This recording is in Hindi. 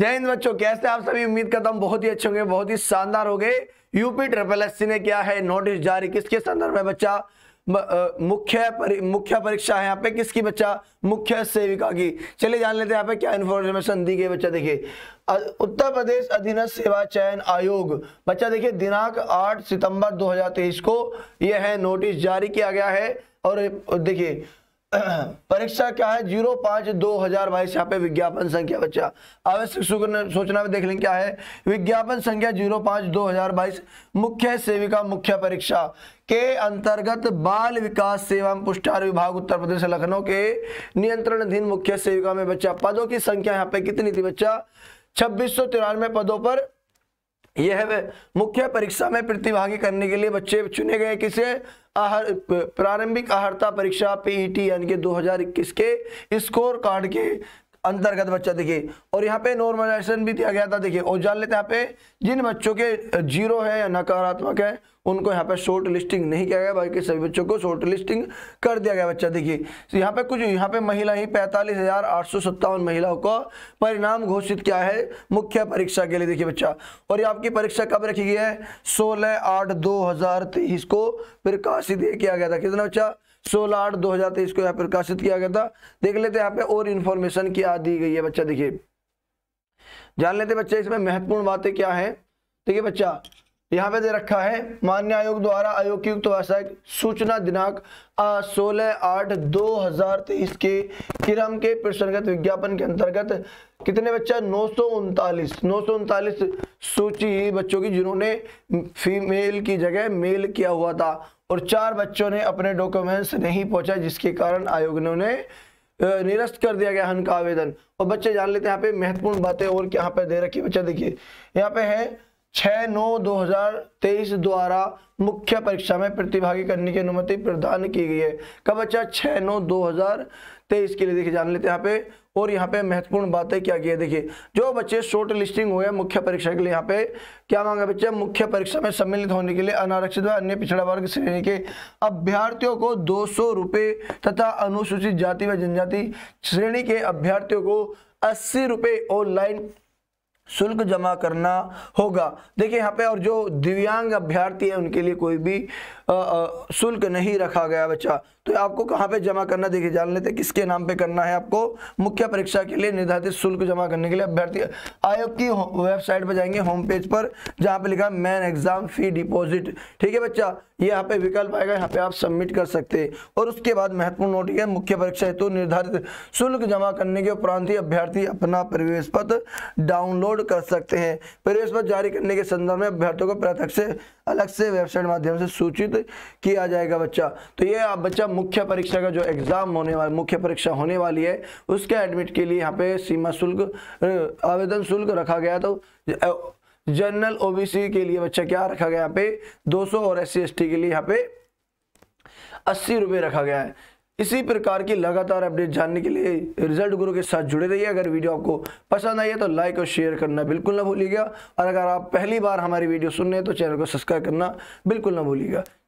जय हिंद बच्चों कैसे आप सभी उम्मीद करता हूँ बहुत ही अच्छे होंगे बहुत ही शानदार हो गए यूपी ट्रिपल एस ने क्या है नोटिस जारी किसके संदर्भ में बच्चा मुख्य मुख्य परीक्षा है यहाँ पे किसकी बच्चा मुख्य सेविका की चलिए जान लेते हैं यहाँ पे क्या इन्फॉर्मेशन दी गई बच्चा देखिए उत्तर प्रदेश अधीनस्थ सेवा चयन आयोग बच्चा देखिए दिनांक 8 सितंबर 2023 को यह है नोटिस जारी किया गया है और देखिए परीक्षा क्या है जीरो पांच दो हजार बाईस यहाँ पे विज्ञापन संख्या बच्चा आवश्यक सूचना में देख लें क्या है विज्ञापन संख्या जीरो पांच दो हजार बाईस मुख्य सेविका मुख्य परीक्षा के अंतर्गत बाल विकास सेवा पुष्टार विभाग उत्तर प्रदेश लखनऊ के नियंत्रण अधीन मुख्य सेविका में बच्चा पदों की संख्या यहाँ पे कितनी थी बच्चा छब्बीस पदों पर यह है मुख्य परीक्षा में प्रतिभागी करने के लिए बच्चे चुने गए किसे आहर प्रारंभिक आहरता परीक्षा पीईटी e यानी कि 2021 के स्कोर कार्ड के अंतर्गत बच्चा देखिए और यहाँ पे नॉर्मलाइजेशन भी दिया गया था देखिए और जान लेते हैं यहाँ पे जिन बच्चों के जीरो है या नकारात्मक है उनको यहाँ पे शॉर्ट लिस्टिंग नहीं किया गया बल्कि सभी बच्चों को शॉर्ट लिस्टिंग कर दिया गया बच्चा देखिए तो यहाँ पे कुछ यहाँ पे महिला ही पैंतालीस हजार आठ सौ सत्तावन महिलाओं को परिणाम घोषित किया है मुख्य परीक्षा के लिए देखिए बच्चा और ये आपकी परीक्षा कब रखी गई है सोलह आठ दो हजार तेईस को प्रकाशित किया गया था कितना बच्चा सोलह आठ दो हजार तेईस को यहाँ पर प्रकाशित किया गया था देख लेते हैं यहाँ पे और इन्फॉर्मेशन क्या दी गई है बच्चा देखिए जान लेते बच्चे इसमें महत्वपूर्ण बातें क्या है देखिए बच्चा यहाँ पे दे रखा है मान्य आयोग द्वारा आयोग की उक्त सूचना दिनांक सोलह आठ दो हजार तेईस के क्रम के प्रसंगत विज्ञापन के अंतर्गत कितने बच्चे नौ सौ उनतालीस नौ सौ उनतालीस सूची बच्चों की जिन्होंने फीमेल की जगह मेल किया हुआ था और चार बच्चों ने अपने डॉक्यूमेंट्स नहीं पहुंचा जिसके कारण आयोग ने उन्हें निरस्त कर दिया गया हन का आवेदन और बच्चे जान लेते हैं यहाँ पे महत्वपूर्ण बातें और यहाँ पे दे रखी बच्चा देखिए यहाँ पे है छः नौ 2023 द्वारा मुख्य परीक्षा में प्रतिभागी करने की अनुमति प्रदान की गई है कब अच्छा छः नौ 2023 के लिए देखिए जान लेते हैं यहाँ पे और यहाँ पे महत्वपूर्ण बातें क्या की है देखिए जो बच्चे शॉर्ट लिस्टिंग हुए मुख्य परीक्षा के लिए यहाँ पे क्या मांगा बच्चे मुख्य परीक्षा में सम्मिलित होने के लिए अनारक्षित व अन्य पिछड़ा वर्ग श्रेणी के अभ्यर्थियों को दो सौ तथा अनुसूचित जाति व जनजाति श्रेणी के अभ्यर्थियों को अस्सी रुपये ऑनलाइन शुल्क जमा करना होगा देखिए यहाँ पे और जो दिव्यांग अभ्यर्थी है उनके लिए कोई भी शुल्क नहीं रखा गया बच्चा तो आपको कहाँ पे जमा करना देखिए जान लेते किसके नाम पे करना है आपको मुख्य परीक्षा के लिए निर्धारित शुल्क जमा करने के लिए अभ्यर्थी आयोग की वेबसाइट पर जाएंगे होम पेज पर जहाँ पे लिखा मैन एग्जाम फी डिपॉजिट ठीक है बच्चा ये यहाँ पे विकल्प आएगा यहाँ पे आप सबमिट कर सकते हैं और उसके बाद महत्वपूर्ण नोट यह मुख्य परीक्षा हेतु निर्धारित शुल्क जमा करने के उपरांत ही अभ्यर्थी अपना प्रवेश पत्र डाउनलोड कर सकते हैं प्रवेश पत्र जारी करने के संदर्भ में अभ्यर्थियों को पृथक से अलग से वेबसाइट माध्यम से सूचित किया जाएगा बच्चा तो ये आप बच्चा मुख्य परीक्षा का जो एग्ज़ाम होने वाला मुख्य परीक्षा होने वाली है उसके एडमिट के लिए यहाँ पे सीमा शुल्क आवेदन शुल्क रखा गया तो जनरल ओबीसी के लिए बच्चा क्या रखा गया यहाँ पे 200 और एस सी के लिए यहाँ पे अस्सी रुपये रखा गया है इसी प्रकार की लगातार अपडेट जानने के लिए रिजल्ट गुरु के साथ जुड़े रहिए अगर वीडियो आपको पसंद आई है तो लाइक और शेयर करना बिल्कुल ना भूलिएगा और अगर आप पहली बार हमारी वीडियो सुन रहे हैं तो चैनल को सब्सक्राइब करना बिल्कुल ना भूलिएगा